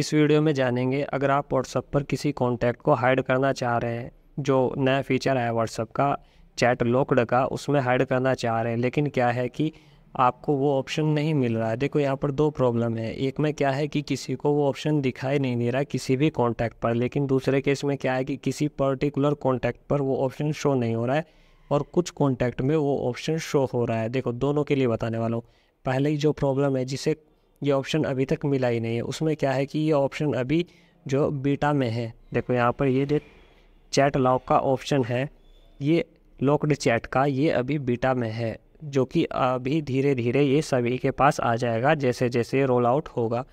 इस वीडियो में जानेंगे अगर आप व्हाट्सअप पर किसी कॉन्टैक्ट को हाइड करना चाह रहे हैं जो नया फीचर आया व्हाट्सअप का चैट लॉकड का उसमें हाइड करना चाह रहे हैं लेकिन क्या है कि आपको वो ऑप्शन नहीं मिल रहा है देखो यहाँ पर दो प्रॉब्लम है एक में क्या है कि किसी को वो ऑप्शन दिखाई नहीं दे रहा किसी भी कॉन्टैक्ट पर लेकिन दूसरे केस में क्या है कि किसी पर्टिकुलर कॉन्टैक्ट पर वो ऑप्शन शो नहीं हो रहा है और कुछ कॉन्टैक्ट में वो ऑप्शन शो हो रहा है देखो दोनों के लिए बताने वाला हूँ पहले ही जो प्रॉब्लम है जिसे ये ऑप्शन अभी तक मिला ही नहीं है उसमें क्या है कि ये ऑप्शन अभी जो बीटा में है देखो यहाँ पर ये चैट लॉक का ऑप्शन है ये लॉकड चैट का ये अभी बीटा में है जो कि अभी धीरे धीरे ये सभी के पास आ जाएगा जैसे जैसे रोल आउट होगा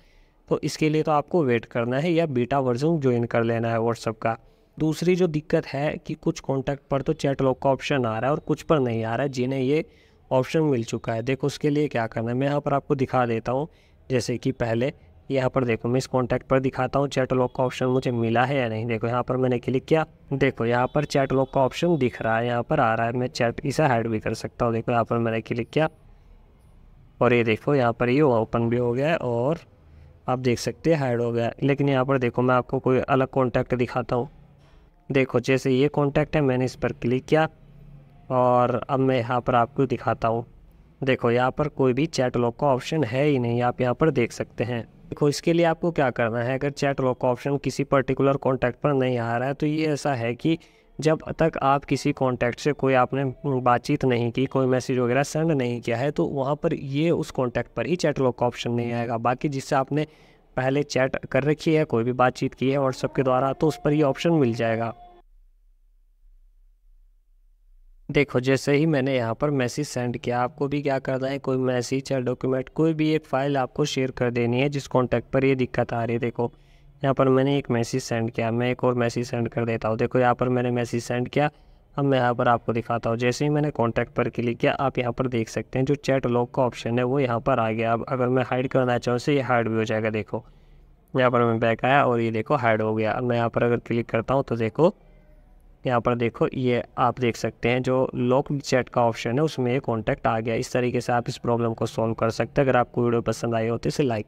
तो इसके लिए तो आपको वेट करना है या बीटा वर्जन ज्वाइन कर लेना है व्हाट्सअप का दूसरी जो दिक्कत है कि कुछ कॉन्टैक्ट पर तो चैट लॉक का ऑप्शन आ रहा है और कुछ पर नहीं आ रहा है जिन्हें ये ऑप्शन मिल चुका है देखो उसके लिए क्या करना है मैं यहाँ पर आपको दिखा देता हूँ जैसे कि पहले यहाँ पर देखो मैं इस कॉन्टैक्ट पर दिखाता हूँ चैट लॉक का ऑप्शन मुझे मिला है या नहीं देखो यहाँ पर मैंने क्लिक किया देखो यहाँ पर चैट लॉक का ऑप्शन दिख रहा है यहाँ पर आ रहा है मैं चैट इसे हैड भी कर सकता हूँ देखो यहाँ पर मैंने क्लिक किया और ये देखो यहाँ पर ये ओपन भी हो गया है और आप देख सकते हैं हैड हो गया लेकिन यहाँ पर देखो मैं आपको कोई अलग कॉन्टैक्ट दिखाता हूँ देखो जैसे ये कॉन्टैक्ट है मैंने इस पर क्लिक किया और अब मैं यहाँ पर आपको दिखाता हूँ देखो यहाँ पर कोई भी चैट लॉक का ऑप्शन है ही नहीं आप यहाँ पर देख सकते हैं देखो इसके लिए आपको क्या करना है अगर चैट लॉक का ऑप्शन किसी पर्टिकुलर कॉन्टैक्ट पर नहीं आ रहा है तो ये ऐसा है कि जब तक आप किसी कॉन्टैक्ट से कोई आपने बातचीत नहीं की कोई मैसेज वगैरह सेंड नहीं किया है तो वहाँ पर ये उस कॉन्टैक्ट पर ही चैट लॉक का ऑप्शन नहीं आएगा बाकी जिससे आपने पहले चैट कर रखी है कोई भी बातचीत की है व्हाट्सअप के द्वारा तो उस पर ये ऑप्शन मिल जाएगा देखो जैसे ही मैंने यहाँ पर मैसेज सेंड किया आपको भी क्या करना है कोई मैसेज या डॉक्यूमेंट कोई भी एक फ़ाइल आपको शेयर कर देनी है जिस कॉन्टैक्ट पर ये दिक्कत आ रही है देखो यहाँ पर मैंने एक मैसेज सेंड किया मैं एक और मैसेज सेंड कर देता हूँ देखो यहाँ पर मैंने मैसेज सेंड किया अब मैं यहाँ पर आपको दिखाता हूँ जैसे ही मैंने कॉन्टैक्ट पर क्लिक किया आप यहाँ पर देख सकते हैं जो चैट लॉक का ऑप्शन है वो यहाँ पर आ गया अब अगर मैं हाइड करना चाहूँ तो ये हाइड भी हो जाएगा देखो यहाँ पर मैं बैक आया और ये देखो हाइड हो गया अब मैं यहाँ पर अगर क्लिक करता हूँ तो देखो यहाँ पर देखो ये आप देख सकते हैं जो लॉक चैट का ऑप्शन है उसमें ये कॉन्टैक्ट आ गया इस तरीके से आप इस प्रॉब्लम को सॉल्व कर सकते हैं अगर आपको वीडियो पसंद आई हो तो इसे लाइक